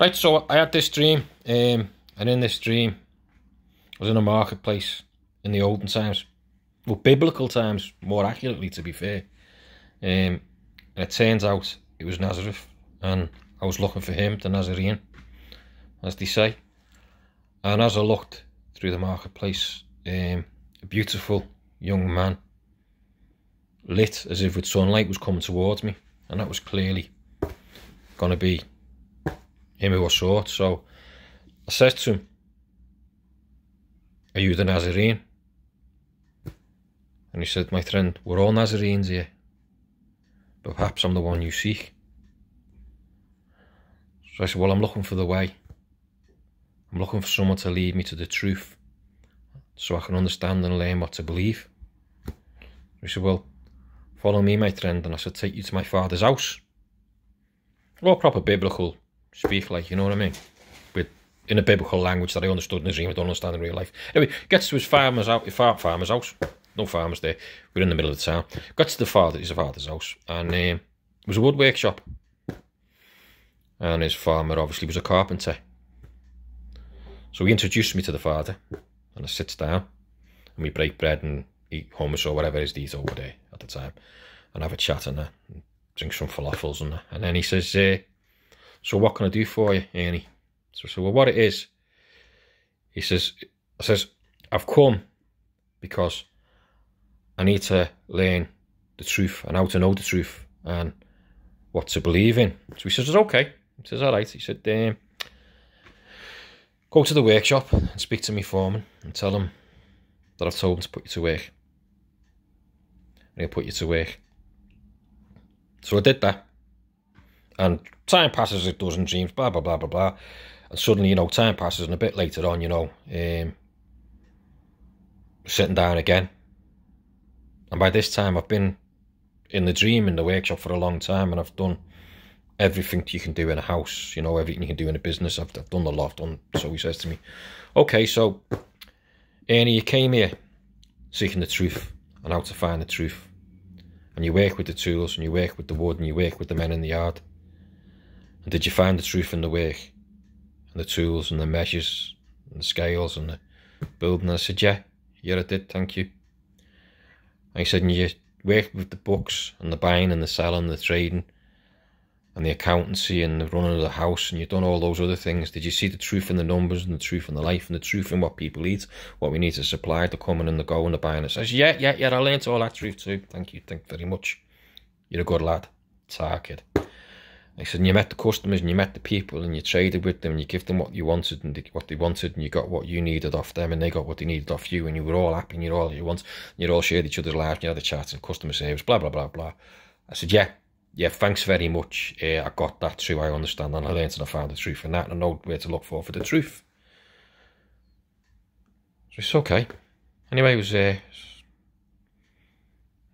Right, so I had this dream, um, and in this dream, I was in a marketplace in the olden times, well, biblical times, more accurately, to be fair. Um, and it turns out it was Nazareth, and I was looking for him, the Nazarene, as they say. And as I looked through the marketplace, um, a beautiful young man, lit as if with sunlight, was coming towards me, and that was clearly going to be him who was sought. So I said to him, Are you the Nazarene? And he said, My friend, we're all Nazarenes here, but perhaps I'm the one you seek. So I said, Well, I'm looking for the way. I'm looking for someone to lead me to the truth so I can understand and learn what to believe. He said, Well, follow me, my friend. And I said, Take you to my father's house. All proper biblical speak like, you know what I mean? With in a biblical language that I understood and dream. I don't understand in real life. Anyway, gets to his farmer's house, farmer's house. No farmers there. We're in the middle of the town. Gets to the father, his father's house, and um, it was a wood workshop. And his farmer obviously was a carpenter. So he introduced me to the father, and I sit down, and we break bread and eat hummus or whatever it is these over there at the time, and have a chat and, and drink some falafels and And then he says, uh, so what can I do for you, Ernie? So I said, well, what it is, he says, I says, I've come because I need to learn the truth and how to know the truth and what to believe in. So he says, okay. He says, all right. He said, um, go to the workshop and speak to me foreman and tell him that I've told him to put you to work. And he'll put you to work. So I did that. And time passes, it doesn't seem, blah, blah, blah, blah, blah. And suddenly, you know, time passes, and a bit later on, you know, um, sitting down again. And by this time, I've been in the dream in the workshop for a long time, and I've done everything you can do in a house, you know, everything you can do in a business. I've, I've done a lot. Done, so he says to me, Okay, so Ernie, you came here seeking the truth and how to find the truth. And you work with the tools, and you work with the wood, and you work with the men in the yard. And did you find the truth in the work, and the tools, and the measures, and the scales, and the building? And I said, yeah, yeah, I did, thank you. And he said, and you work with the books, and the buying, and the selling, the trading, and the accountancy, and the running of the house, and you've done all those other things. Did you see the truth in the numbers, and the truth in the life, and the truth in what people eat, what we need to supply, the coming and the going, the buying? I says, yeah, yeah, yeah, I learnt all that truth too. Thank you, thank you very much. You're a good lad. Target. He said and you met the customers and you met the people and you traded with them and you give them what you wanted and they, what they wanted and you got what you needed off them and they got what they needed off you and you were all happy and you're all you want and you all shared each other's lives and you had the chats and customer service, blah, blah, blah, blah. I said, yeah, yeah, thanks very much. Uh, I got that too. I understand and I learned and I found the truth and that and I know where to look for for the truth. So it's okay. Anyway, it was uh,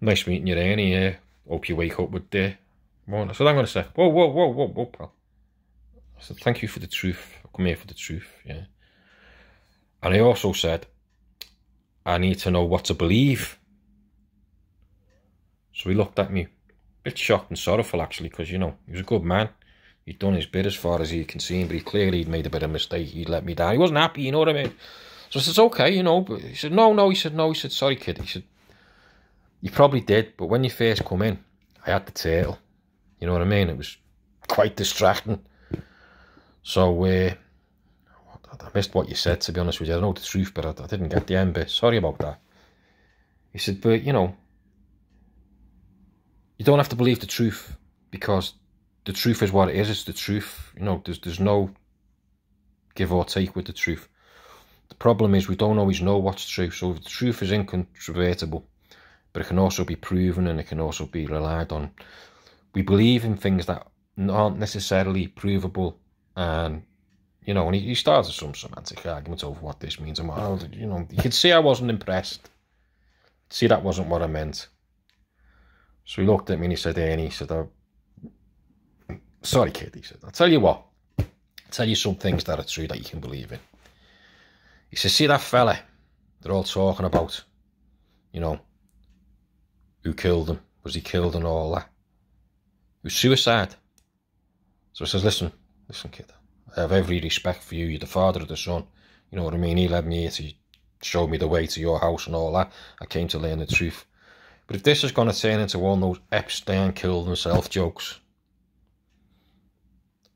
nice meeting you, Ernie. Uh, hope you wake up with the... Uh, well, that's I'm going to say. Whoa, whoa, whoa, whoa, whoa, pal. I said, thank you for the truth. I come here for the truth, yeah. And I also said, I need to know what to believe. So he looked at me, a bit shocked and sorrowful actually, because you know, he was a good man. He'd done his bit as far as he can see, but he clearly he'd made a bit of mistake. He'd let me down. He wasn't happy, you know what I mean? So I said, okay, you know, but he said, no, no, he said, no, he said, sorry kid. He said, you probably did, but when you first come in, I had the turtle. You know what I mean? It was quite distracting. So, uh, I missed what you said, to be honest with you. I know the truth, but I, I didn't get the end bit. Sorry about that. He said, but, you know, you don't have to believe the truth because the truth is what it is. It's the truth. You know, there's, there's no give or take with the truth. The problem is we don't always know what's true. So the truth is incontrovertible, but it can also be proven and it can also be relied on we believe in things that aren't necessarily provable and you know, and he, he started some semantic argument over what this means and what, oh, you know, you could see I wasn't impressed. See, that wasn't what I meant. So he looked at me and he said, hey, and he said, oh, sorry, kid, he said, I'll tell you what, I'll tell you some things that are true that you can believe in. He said, see that fella they're all talking about, you know, who killed him, was he killed and all that. It was suicide. So he says, listen, listen, kid. I have every respect for you. You're the father of the son. You know what I mean? He led me here to show me the way to your house and all that. I came to learn the truth. But if this is going to turn into one of those Epstein killed himself jokes,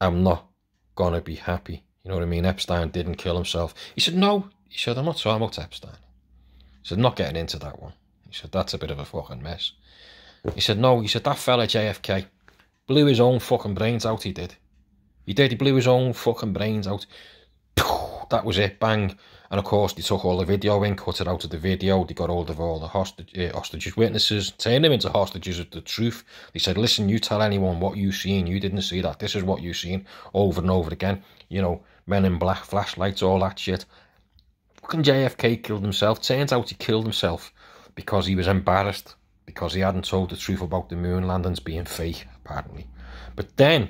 I'm not going to be happy. You know what I mean? Epstein didn't kill himself. He said, no. He said, I'm not talking about Epstein. He said, not getting into that one. He said, that's a bit of a fucking mess. He said, no. He said, that fella JFK, blew his own fucking brains out, he did. He did, he blew his own fucking brains out. That was it, bang. And of course, they took all the video in, cut it out of the video. They got hold of all the hostage, uh, hostages, witnesses, turned them into hostages of the truth. They said, listen, you tell anyone what you seen. You didn't see that. This is what you seen over and over again. You know, men in black, flashlights, all that shit. Fucking JFK killed himself. Turns out he killed himself because he was embarrassed because he hadn't told the truth about the moon landings being fake, apparently. But then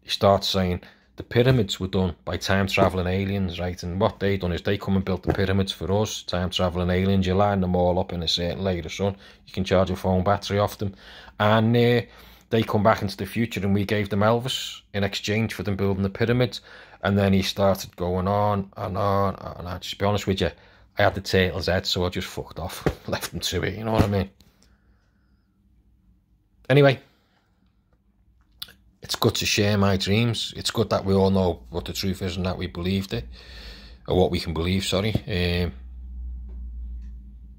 he starts saying the pyramids were done by time traveling aliens, right? And what they done is they come and built the pyramids for us, time traveling aliens. You line them all up in a certain layer of sun. You can charge your phone battery off them, and uh, they come back into the future, and we gave them Elvis in exchange for them building the pyramids. And then he started going on and on, and I just be honest with you I had the turtle's head, so I just fucked off, left them to it, you know what I mean? Anyway, it's good to share my dreams. It's good that we all know what the truth is and that we believed it, or what we can believe, sorry. Um,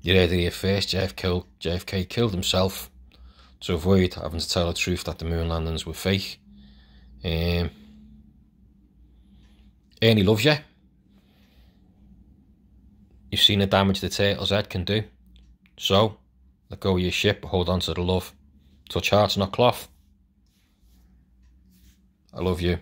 you heard it here first, JFK killed, JFK killed himself to avoid having to tell the truth that the moon landings were fake. Um, Ernie loves you. You've seen the damage the Turtle's head can do. So, let go of your ship, hold on to the love. Touch hearts, not cloth. I love you.